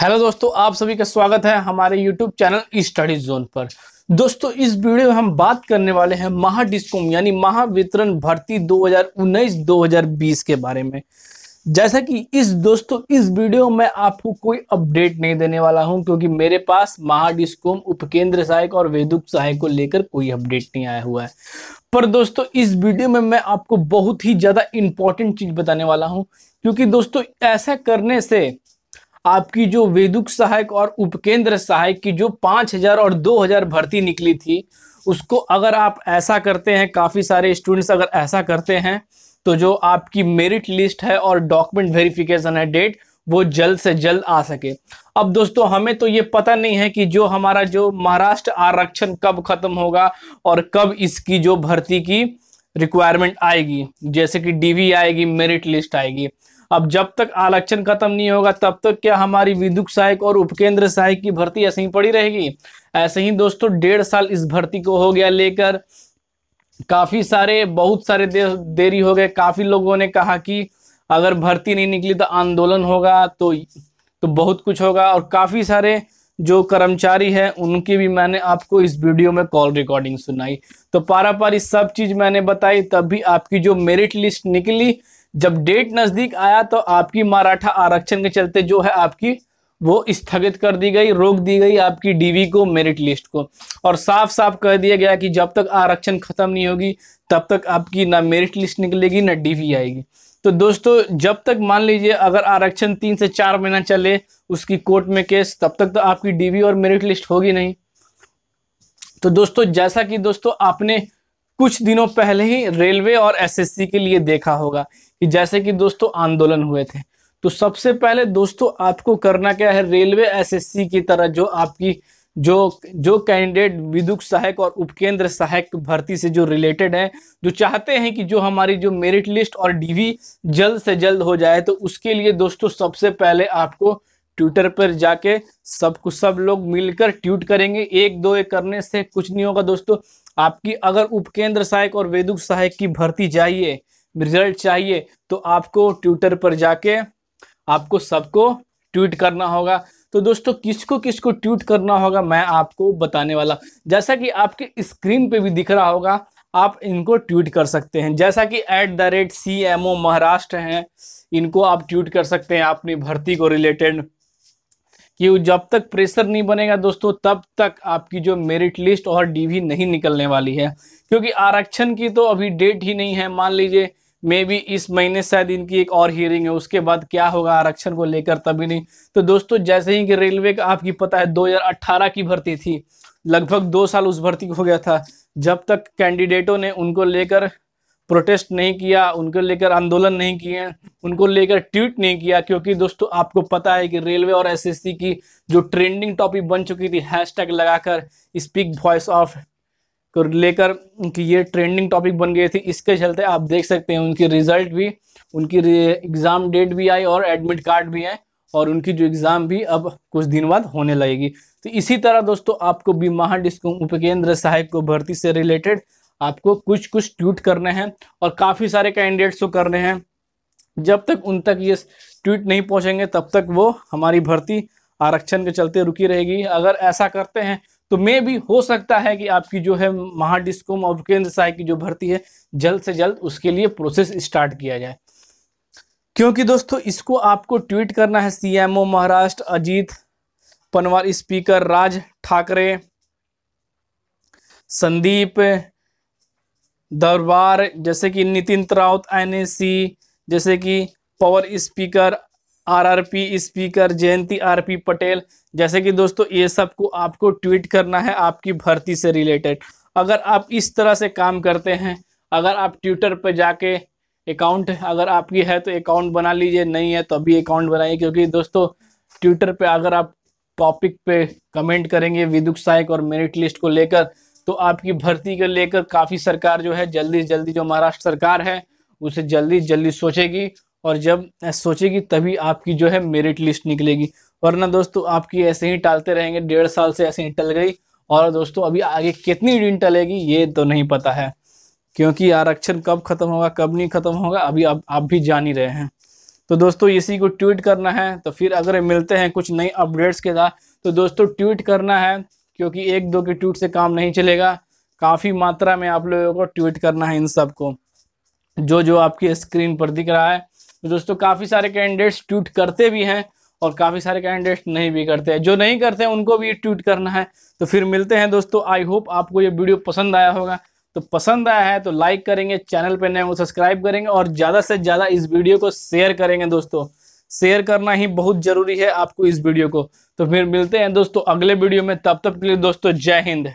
hello दोस्तों आप सभी का स्वागत है हमारे यूट्यूब चैनल स्टडी जोन पर दोस्तों इस वीडियो में हम बात करने वाले हैं महाडिस्कोम यानी महावितरण भर्ती 2019-2020 के बारे में जैसा कि इस दोस्तों इस वीडियो में आपको कोई अपडेट नहीं देने वाला हूं क्योंकि मेरे पास महाडिस्कोम उपकेंद्र सहायक और वेदुक सहायक को लेकर कोई अपडेट नहीं आया हुआ है पर दोस्तों इस वीडियो में मैं आपको बहुत ही ज़्यादा इंपॉर्टेंट चीज़ बताने वाला हूँ क्योंकि दोस्तों ऐसा करने से आपकी जो वेदुक सहायक और उपकेंद्र सहायक की जो पाँच हजार और दो हजार भर्ती निकली थी उसको अगर आप ऐसा करते हैं काफ़ी सारे स्टूडेंट्स अगर ऐसा करते हैं तो जो आपकी मेरिट लिस्ट है और डॉक्यूमेंट वेरिफिकेशन है डेट वो जल्द से जल्द आ सके अब दोस्तों हमें तो ये पता नहीं है कि जो हमारा जो महाराष्ट्र आरक्षण कब खत्म होगा और कब इसकी जो भर्ती की रिक्वायरमेंट आएगी जैसे कि डीवी आएगी मेरिट लिस्ट आएगी अब जब तक आरक्षण खत्म नहीं होगा तब तक क्या हमारी विद्युत सहायक और उपकेंद्र सहायक की भर्ती ऐसे ही पड़ी रहेगी ऐसे ही दोस्तों डेढ़ साल इस भर्ती को हो गया लेकर काफी सारे बहुत सारे दे, देरी हो गए काफी लोगों ने कहा कि अगर भर्ती नहीं निकली तो आंदोलन होगा तो तो बहुत कुछ होगा और काफी सारे जो कर्मचारी हैं उनकी भी मैंने आपको इस वीडियो में कॉल रिकॉर्डिंग सुनाई तो पारा पारी सब चीज मैंने बताई तब भी आपकी जो मेरिट लिस्ट निकली जब डेट नज़दीक आया तो आपकी मराठा आरक्षण के चलते जो है आपकी वो स्थगित कर दी गई रोक दी गई आपकी डीवी को मेरिट लिस्ट को और साफ साफ कह दिया गया कि जब तक आरक्षण ख़त्म नहीं होगी तब तक आपकी ना मेरिट लिस्ट निकलेगी ना डीवी आएगी तो दोस्तों जब तक मान लीजिए अगर आरक्षण तीन से चार महीना चले उसकी कोर्ट में केस तब तक तो आपकी डीवी और मेरिट लिस्ट होगी नहीं तो दोस्तों जैसा कि दोस्तों आपने कुछ दिनों पहले ही रेलवे और एसएससी के लिए देखा होगा कि जैसे कि दोस्तों आंदोलन हुए थे तो सबसे पहले दोस्तों आपको करना क्या है रेलवे एसएससी की तरह जो आपकी जो जो कैंडिडेट विदुक सहायक और उपकेंद्र सहायक भर्ती से जो रिलेटेड हैं जो चाहते हैं कि जो हमारी जो मेरिट लिस्ट और डीवी जल्द से जल्द हो जाए तो उसके लिए दोस्तों सबसे पहले आपको ट्विटर पर जाके सब कुछ सब लोग मिलकर ट्वीट करेंगे एक दो एक करने से कुछ नहीं होगा दोस्तों आपकी अगर उपकेंद्र सहायक और वेदुक सहायक की भर्ती चाहिए रिजल्ट चाहिए तो आपको ट्विटर पर जाके आपको सबको ट्वीट करना होगा तो दोस्तों किसको किसको ट्वीट करना होगा मैं आपको बताने वाला जैसा कि आपके स्क्रीन पे भी दिख रहा होगा आप इनको ट्वीट कर सकते हैं जैसा कि at the rate C M O Maharashtra हैं इनको आप ट्वीट कर सकते हैं अपनी भर्ती को रिलेटेड कि जब तक प्रेशर नहीं बनेगा दोस्तों तब तक आपकी जो मेरिट लिस्ट और डीवी नहीं निकलने वाली है क्योंकि आरक्षण की तो अभी डेट ही नहीं है मान लीजिए मे बी इस महीने शायद इनकी एक और हियरिंग है उसके बाद क्या होगा आरक्षण को लेकर तभी नहीं तो दोस्तों जैसे ही कि रेलवे का आपकी पता है 2018 की भर्ती थी लगभग दो साल उस भर्ती को हो गया था जब तक कैंडिडेटों ने उनको लेकर प्रोटेस्ट नहीं किया उनको लेकर आंदोलन नहीं किए उनको लेकर ट्वीट नहीं किया क्योंकि दोस्तों आपको पता है कि रेलवे और एसएससी की जो ट्रेंडिंग टॉपिक बन चुकी थी हैशटैग लगाकर स्पीक वॉइस ऑफ को लेकर कि ये ट्रेंडिंग टॉपिक बन गई थी इसके चलते आप देख सकते हैं उनकी रिजल्ट भी उनकी एग्ज़ाम डेट भी आई और एडमिट कार्ड भी आए और उनकी जो एग्ज़ाम भी अब कुछ दिन बाद होने लगेगी तो इसी तरह दोस्तों आपको भी महाडिस्क उपकेंद्र साहेब को भर्ती से रिलेटेड आपको कुछ कुछ ट्वीट करने हैं और काफ़ी सारे कैंडिडेट्स को करने हैं जब तक उन तक ये ट्वीट नहीं पहुंचेंगे तब तक वो हमारी भर्ती आरक्षण के चलते रुकी रहेगी अगर ऐसा करते हैं तो मे भी हो सकता है कि आपकी जो है महाडिस्कोम और केंद्र सहाय की जो भर्ती है जल्द से जल्द उसके लिए प्रोसेस स्टार्ट किया जाए क्योंकि दोस्तों इसको आपको ट्वीट करना है सीएमओ महाराष्ट्र अजीत पनवार स्पीकर राज ठाकरे संदीप दरबार जैसे कि नितिन राउत एन जैसे कि power speaker RRP speaker Jayanti RP Patel जैसे कि दोस्तों ये सब को आपको ट्वीट करना है आपकी भर्ती से रिलेटेड अगर आप इस तरह से काम करते हैं अगर आप ट्विटर पर जाके अकाउंट अगर आपकी है तो अकाउंट बना लीजिए नहीं है तो अभी अकाउंट बनाइए क्योंकि दोस्तों ट्विटर पर अगर आप टॉपिक पे कमेंट करेंगे विदुक साइक और मेरिट लिस्ट को लेकर तो आपकी भर्ती को लेकर काफ़ी सरकार जो है जल्दी जल्दी जो महाराष्ट्र सरकार है उसे जल्दी जल्दी सोचेगी और जब सोचेगी तभी आपकी जो है मेरिट लिस्ट निकलेगी वरना दोस्तों आपकी ऐसे ही टालते रहेंगे डेढ़ साल से ऐसे ही टल गई और दोस्तों अभी आगे कितनी दिन टलेगी ये तो नहीं पता है क्योंकि आरक्षण कब खत्म होगा कब नहीं खत्म होगा अभी आप, आप भी जान ही रहे हैं तो दोस्तों इसी को ट्वीट करना है तो फिर अगर मिलते हैं कुछ नई अपडेट्स के साथ तो दोस्तों ट्वीट करना है क्योंकि एक दो के ट्वीट से काम नहीं चलेगा काफ़ी मात्रा में आप लोगों को ट्वीट करना है इन सब को जो जो आपकी स्क्रीन पर दिख रहा है तो दोस्तों काफ़ी सारे कैंडिडेट्स ट्वीट करते भी हैं और काफ़ी सारे कैंडिडेट्स नहीं भी करते हैं जो नहीं करते हैं उनको भी ट्वीट करना है तो फिर मिलते हैं दोस्तों आई होप आपको ये वीडियो पसंद आया होगा तो पसंद आया है तो लाइक करेंगे चैनल पर नए हो सब्सक्राइब करेंगे और ज़्यादा से ज़्यादा इस वीडियो को शेयर करेंगे दोस्तों शेयर करना ही बहुत जरूरी है आपको इस वीडियो को तो फिर मिलते हैं दोस्तों अगले वीडियो में तब तक के लिए दोस्तों जय हिंद